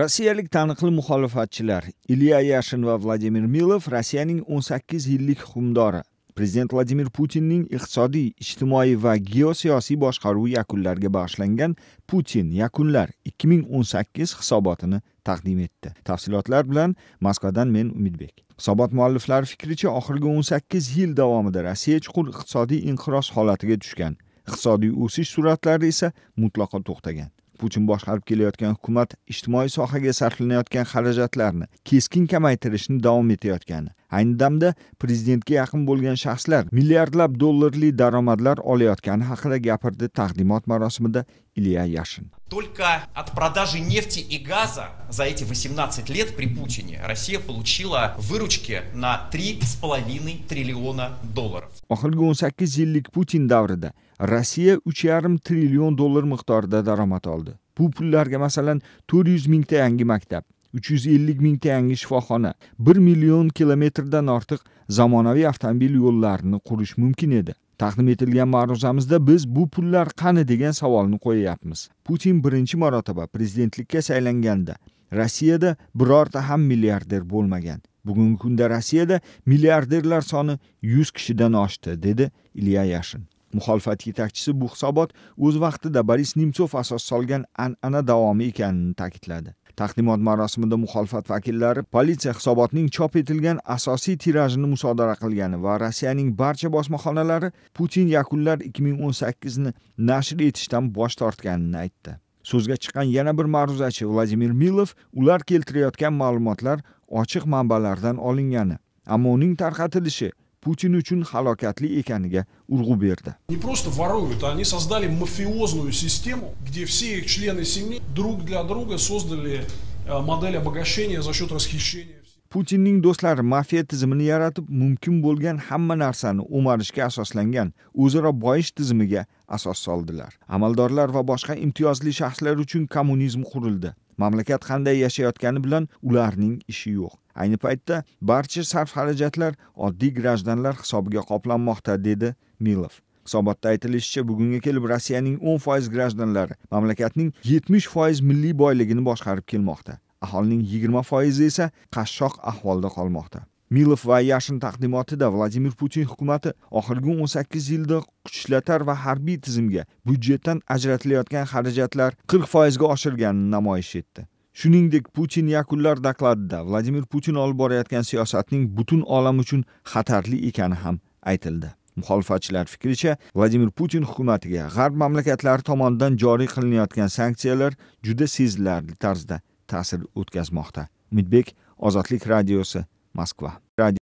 rossiyalik taniqli muxolifatchilar ilya yashin va vladimir milov rossiyaning 18 yillik hukmdori prezident vladimir putinning iqtisodiy ijtimoiy va geosiyosiy boshqaruvi yakunlariga bag'ishlangan putin yakunlar 2018 hisobotini taqdim etdi tafsilotlar bilan moskvadan men umidbek hisobot mualliflari fikricha oxirgi 18 yil davomida rossiya chuqur iqtisodiy inqiroz holatiga tushgan iqtisodiy o'sish sur'atlari esa mutlaqo to'xtagan putin boshqarib kelayotgan hukumat ijtimoiy sohaga sarflanayotgan xarajatlarni keskin kamaytirishni davom etayotgani ayni damda prezidentga yaqin bo'lgan shaxslar milliardlab dollarli daromadlar olayotgani haqida gapirdi taqdimot marosimida ilya yashin Только от продажи нефти и газа за эти 18 лет при Путине Россия получила выручки на 3,5 триллиона долларов. Oxirgi 18 yillik Putin davrida Rossiya 3,5 trillion dollar miqdorida daromad oldi. Bu pullarga masalan 400 mingta yangi maktab, 350 mingta yangi shifoxona, 1 million kilometrdan ortiq zamonaviy avtomobil yo'llarini qurish mumkin edi. Taqdim etilgan ma'ruzamizda biz bu pullar qani degan savolni qo'yayapmiz. Putin birinchi marotaba prezidentlikka saylanganda Rossiyada birorta ham milliarder bo'lmagan. Bugungi kunda Rossiyada milliarderlar soni 100 kishidan oshdi, dedi Ilya Yashin. Muxolifat yetakchisi bu hisobot o'z vaqtida Boris nemsov asos solgan an'ana davomi ekanini ta'kidladi. taqdimot marosimida muxolifat vakillari politsiya hisobotning chop etilgan asosiy tirajini musodara qilgani va rossiyaning barcha bosmaxonalari putin yakunlar 2018 ni nashr etishdan bosh tortganini aytdi so'zga chiqqan yana bir ma'ruzachi vladimir milov ular keltirayotgan ma'lumotlar ochiq manbalardan olingani ammo uning tarqatilishi Putin uchun halokatli ekaniga urg'u berdi. Не просто воруют, а они создали мафиозную систему, где все их члены семьи друг для друга создали э, модель обогащения за счет расхищения. Putinning do'stlari mafiya tizimini yaratib, mumkin bo'lgan hamma narsani o'marishga asoslangan o'zaro boyish tizimiga asos soldilar. Amaldorlar va boshqa imtiyozli shaxslar uchun kommunizm qurildi. mamlakat qanday yashayotgani bilan ularning ishi yo'q ayni paytda barcha sarf xarajatlar oddiy grajdanlar hisobiga qoplanmoqda dedi milov hisobotda aytilishicha bugunga kelib rossiyaning o'n foiz grajdanlari mamlakatning yetmish foiz milliy boyligini boshqarib kelmoqda aholining yigirma foizi esa qashshoq ahvolda qolmoqda milov va yashin taqdimotida vladimir putin hukumati oxirgi 18 yilda kuchlatar va harbiy tizimga byudjetdan ajratilayotgan xarajatlar 40 foizga oshirganini namoyish etdi shuningdek putin yakunlar dokladida vladimir putin olib borayotgan siyosatning butun olam uchun xatarli ekani ham aytildi muxolifatchilar fikricha vladimir putin hukumatiga g'arb mamlakatlari tomonidan joriy qilinayotgan sanksiyalar juda sezilarli tarzda ta'sir o'tkazmoqda umidbek ozodlik radiosi Москва. Ради